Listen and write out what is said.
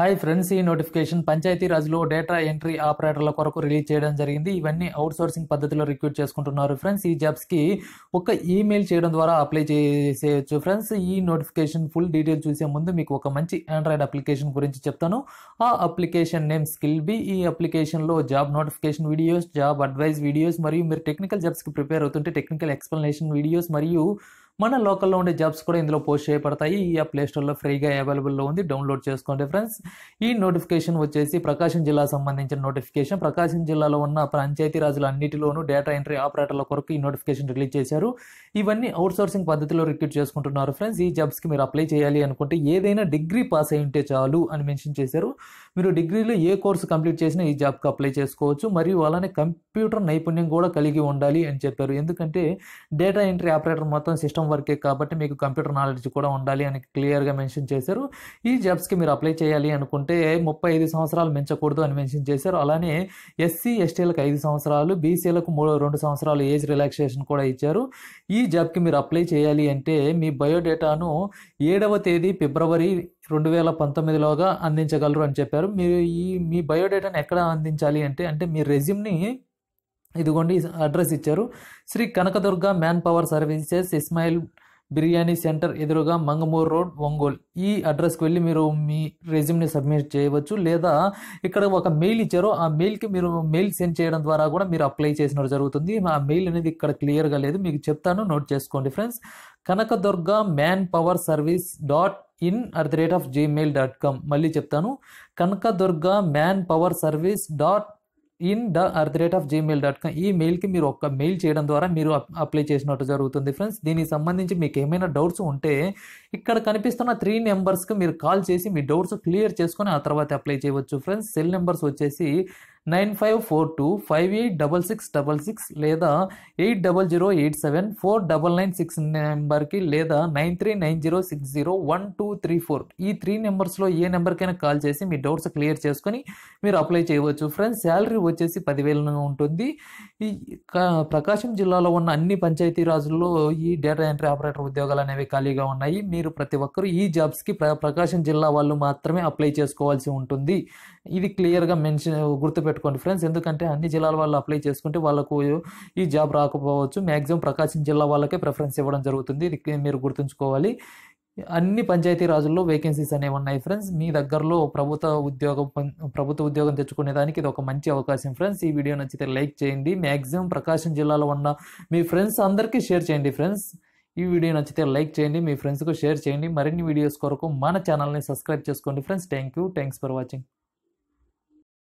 hi friends ఈ notification Panchayati రాజులో data entry ఆపరేటర్ల కొరకు రిలీజ్ చేయడం జరిగింది ఇవన్నీ అవుట్ సోర్సింగ్ పద్ధతిలో రిక్రూట్ చేసుకుంటున్నారు ఫ్రెండ్స్ ఈ జాబ్స్కి ఒక ఈమెయిల్ చేయడం ద్వారా అప్లై చేసేయచ్చు ఫ్రెండ్స్ ఈ నోటిఫికేషన్ ఫుల్ డీటెయిల్ చూసే ముందు మీకు ఒక మంచి ఆండ్రాయిడ్ అప్లికేషన్ గురించి చెప్తాను ఆ అప్లికేషన్ నేమ్ స్కిల్ బి ఈ అప్లికేషన్లో job notification videos job advice videos మరియు మీరు టెక్నికల్ జాబ్స్కి ప్రిపేర్ అవుతుంటే టెక్నికల్ ఎక్స్ప్లెనేషన్ వీడియోస్ మరియు మన లోకల్లో ఉండే జాబ్స్ కూడా ఇందులో పోస్ట్ చేయబడతాయి ఈ యాప్ ప్లేస్టోర్లో ఫ్రీగా అవైలబుల్లో ఉంది డౌన్లోడ్ చేసుకోండి ఫ్రెండ్స్ ఈ నోటిఫికేషన్ వచ్చేసి ప్రకాశం జిల్లా సంబంధించిన నోటిఫికేషన్ ప్రకాశం జిల్లాలో ఉన్న పంచాయతీరాజుల అన్నింటిలోనూ డేటా ఎంట్రీ ఆపరేటర్ల కొరకు ఈ నోటిఫికేషన్ రిలీజ్ చేశారు ఇవన్నీ అవుట్ సోర్సింగ్ పద్ధతిలో రిక్రూట్ చేసుకుంటున్నారు ఫ్రెండ్స్ ఈ జాబ్స్కి మీరు అప్లై చేయాలి అనుకుంటే ఏదైనా డిగ్రీ పాస్ అయి ఉంటే చాలు అని మెన్షన్ చేశారు మీరు డిగ్రీలో ఏ కోర్సు కంప్లీట్ చేసినా ఈ జాబ్కి అప్లై చేసుకోవచ్చు మరియు అలానే కంప్యూటర్ నైపుణ్యం కూడా కలిగి ఉండాలి అని చెప్పారు ఎందుకంటే డేటా ఎంట్రీ ఆపరేటర్ మొత్తం సిస్టమ్ వర్కే కాబట్టి మీకు కంప్యూటర్ నాలెడ్జ్ కూడా ఉండాలి అని క్లియర్గా మెన్షన్ చేశారు ఈ జాబ్స్కి మీరు అప్లై చేయాలి అనుకుంటే ముప్పై ఐదు సంవత్సరాలు మించకూడదు అని మెన్షన్ చేశారు అలానే ఎస్సీ ఎస్టీలకు ఐదు సంవత్సరాలు బీసీలకు మూడు రెండు సంవత్సరాలు ఏజ్ రిలాక్సేషన్ కూడా ఇచ్చారు ఈ జాబ్కి మీరు అప్లై చేయాలి అంటే మీ బయోడేటాను ఏడవ తేదీ ఫిబ్రవరి రెండు వేల పంతొమ్మిదిలోగా అందించగలరు అని చెప్పారు మీరు ఈ మీ బయోడేటాను ఎక్కడ అందించాలి అంటే అంటే మీ రెజ్యూమ్ని ఇదిగోండి అడ్రస్ ఇచ్చారు Shri Kanakadurga man power services Ismail biryani centre ఎదురుగా మంగమూర్ రోడ్ ఒంగోల్ ఈ అడ్రస్కి వెళ్ళి మీరు మీ రెజ్యూమ్ని సబ్మిట్ చేయవచ్చు లేదా ఇక్కడ ఒక మెయిల్ ఇచ్చారో ఆ మెయిల్కి మీరు మెయిల్ సెండ్ చేయడం ద్వారా కూడా మీరు అప్లై చేసినట్టు జరుగుతుంది ఆ మెయిల్ అనేది ఇక్కడ క్లియర్గా లేదు మీకు చెప్తాను నోట్ చేసుకోండి friends Kanakadurga man power service dot in at the rate of Gmail dot com మళ్ళీ చెప్తాను Kanakadurga man power service dot in the at the rate of Gmail dot com ఈ మెయిల్కి మీరు ఒక్క మెయిల్ చేయడం ద్వారా మీరు అప్లై చేసినట్టు జరుగుతుంది ఫ్రెండ్స్ దీనికి సంబంధించి మీకు ఏమైనా డౌట్స్ ఉంటే ఇక్కడ కనిపిస్తున్న త్రీ నెంబర్స్కి మీరు కాల్ చేసి మీ డౌట్స్ క్లియర్ చేసుకొని ఆ తర్వాత అప్లై చేయవచ్చు ఫ్రెండ్స్ సెల్ నెంబర్స్ వచ్చేసి nine five four two five eight double six double six లేదా eight double zero eight seven four double nine six నెంబర్కి లేదా nine three nine zero six zero one two three four ఈ three నెంబర్స్లో ఏ నెంబర్కైనా call చేసి మీ doubts clear చేసుకొని మీరు అప్లై చేయవచ్చు ఫ్రెండ్స్ శాలరీ వచ్చేసి పదివేల ఉంటుంది ఈ ప్రకాశం జిల్లాలో ఉన్న అన్ని పంచాయతీ రాజుల్లో ఈ డేటా ఎంట్రీ ఆపరేటర్ ఉద్యోగాలు అనేవి ఖాళీగా ఉన్నాయి మీరు ప్రతి ఒక్కరూ ఈ జాబ్స్కి ప్రకాశం జిల్లా వాళ్ళు మాత్రమే అప్లై చేసుకోవాల్సి ఉంటుంది ఇది క్లియర్గా మెన్షన్ గుర్తుపెట్టుకోండి ఫ్రెండ్స్ ఎందుకంటే అన్ని జిల్లాల వాళ్ళు అప్లై చేసుకుంటే వాళ్ళకు ఈ జాబ్ రాకపోవచ్చు మ్యాక్సిమం ప్రకాశం జిల్లా వాళ్ళకే ప్రిఫరెన్స్ ఇవ్వడం జరుగుతుంది ఇది మీరు గుర్తుంచుకోవాలి అన్ని పంచాయతీ రాజుల్లో వేకెన్సీస్ అనేవి ఉన్నాయి ఫ్రెండ్స్ మీ దగ్గరలో ప్రభుత్వ ఉద్యోగం ప్రభుత్వ ఉద్యోగం తెచ్చుకునే దానికి ఇది ఒక మంచి అవకాశం ఫ్రెండ్స్ ఈ వీడియో నచ్చితే లైక్ చేయండి మ్యాక్సిమం ప్రకాశం జిల్లాలో ఉన్న మీ ఫ్రెండ్స్ అందరికీ షేర్ చేయండి ఫ్రెండ్స్ ఈ వీడియో నచ్చితే లైక్ చేయండి మీ ఫ్రెండ్స్కు షేర్ చేయండి మరిన్ని వీడియోస్ కొరకు మన ఛానల్ని సబ్స్క్రైబ్ చేసుకోండి friends thank you thanks for watching